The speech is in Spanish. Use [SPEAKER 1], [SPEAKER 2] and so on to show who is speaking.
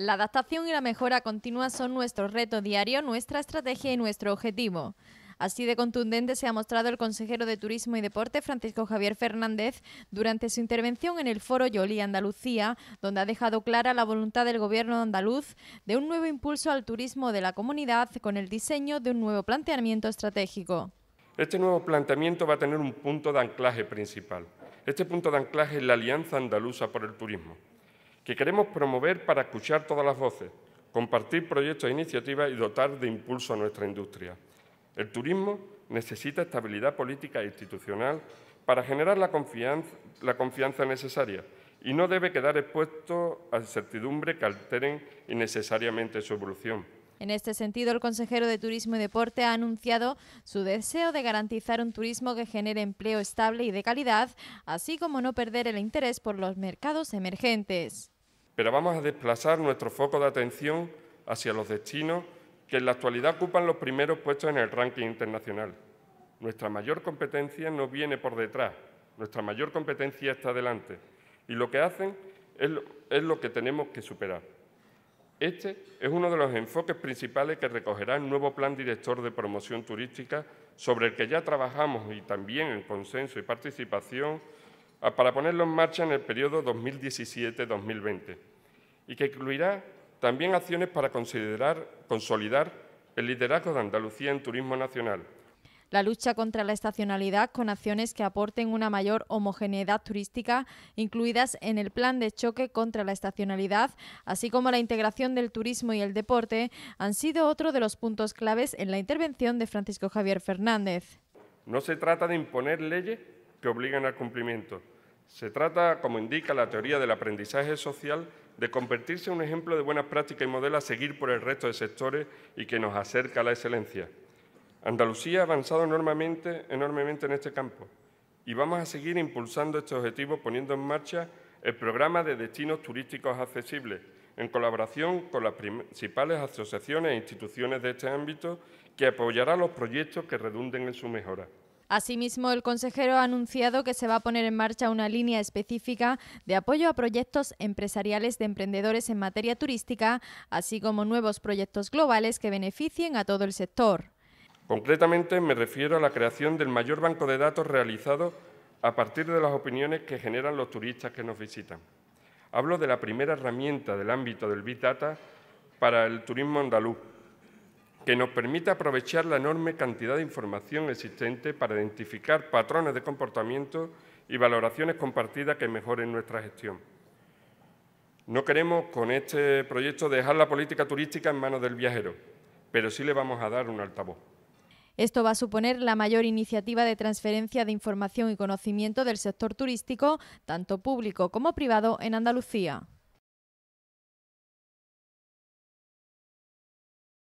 [SPEAKER 1] La adaptación y la mejora continua son nuestro reto diario, nuestra estrategia y nuestro objetivo. Así de contundente se ha mostrado el consejero de Turismo y Deporte, Francisco Javier Fernández, durante su intervención en el Foro Yoli Andalucía, donde ha dejado clara la voluntad del Gobierno andaluz de un nuevo impulso al turismo de la comunidad con el diseño de un nuevo planteamiento estratégico.
[SPEAKER 2] Este nuevo planteamiento va a tener un punto de anclaje principal. Este punto de anclaje es la Alianza Andaluza por el Turismo que queremos promover para escuchar todas las voces, compartir proyectos e iniciativas y dotar de impulso a nuestra industria. El turismo necesita estabilidad política e institucional para generar la confianza, necesaria y no debe quedar expuesto a incertidumbre que alteren innecesariamente su evolución.
[SPEAKER 1] En este sentido, el consejero de Turismo y Deporte ha anunciado su deseo de garantizar un turismo que genere empleo estable y de calidad, así como no perder el interés por los mercados emergentes.
[SPEAKER 2] Pero vamos a desplazar nuestro foco de atención hacia los destinos que en la actualidad ocupan los primeros puestos en el ranking internacional. Nuestra mayor competencia no viene por detrás, nuestra mayor competencia está delante y lo que hacen es lo que tenemos que superar. Este es uno de los enfoques principales que recogerá el nuevo Plan Director de Promoción Turística, sobre el que ya trabajamos y también en consenso y participación ah, para ponerlo en marcha en el periodo 2017-2020 y que incluirá también acciones para considerar, consolidar el liderazgo de Andalucía en turismo nacional,
[SPEAKER 1] la lucha contra la estacionalidad con acciones que aporten una mayor homogeneidad turística, incluidas en el plan de choque contra la estacionalidad, así como la integración del turismo y el deporte, han sido otro de los puntos claves en la intervención de Francisco Javier Fernández.
[SPEAKER 2] No se trata de imponer leyes que obliguen al cumplimiento. Se trata, como indica la teoría del aprendizaje social, de convertirse en un ejemplo de buenas prácticas y modelo a seguir por el resto de sectores y que nos acerca a la excelencia. Andalucía ha avanzado enormemente, en este campo y vamos a seguir impulsando este objetivo poniendo en marcha el programa de destinos turísticos accesibles en colaboración con las principales asociaciones e instituciones de este ámbito que apoyará los proyectos que redunden en su mejora.
[SPEAKER 1] Asimismo, el consejero ha anunciado que se va a poner en marcha una línea específica de apoyo a proyectos empresariales de emprendedores en materia turística, así como nuevos proyectos globales que beneficien a todo el sector.
[SPEAKER 2] Concretamente me refiero a la creación del mayor banco de datos realizado a partir de las opiniones que generan los turistas que nos visitan. Hablo de la primera herramienta del ámbito del Big Data para el turismo andaluz, que nos permite aprovechar la enorme cantidad de información existente para identificar patrones de comportamiento y valoraciones compartidas que mejoren nuestra gestión. No queremos con este proyecto dejar la política turística en manos del viajero, pero sí le vamos a dar un altavoz.
[SPEAKER 1] Esto va a suponer la mayor iniciativa de transferencia de información y conocimiento del sector turístico, tanto público como privado, en Andalucía.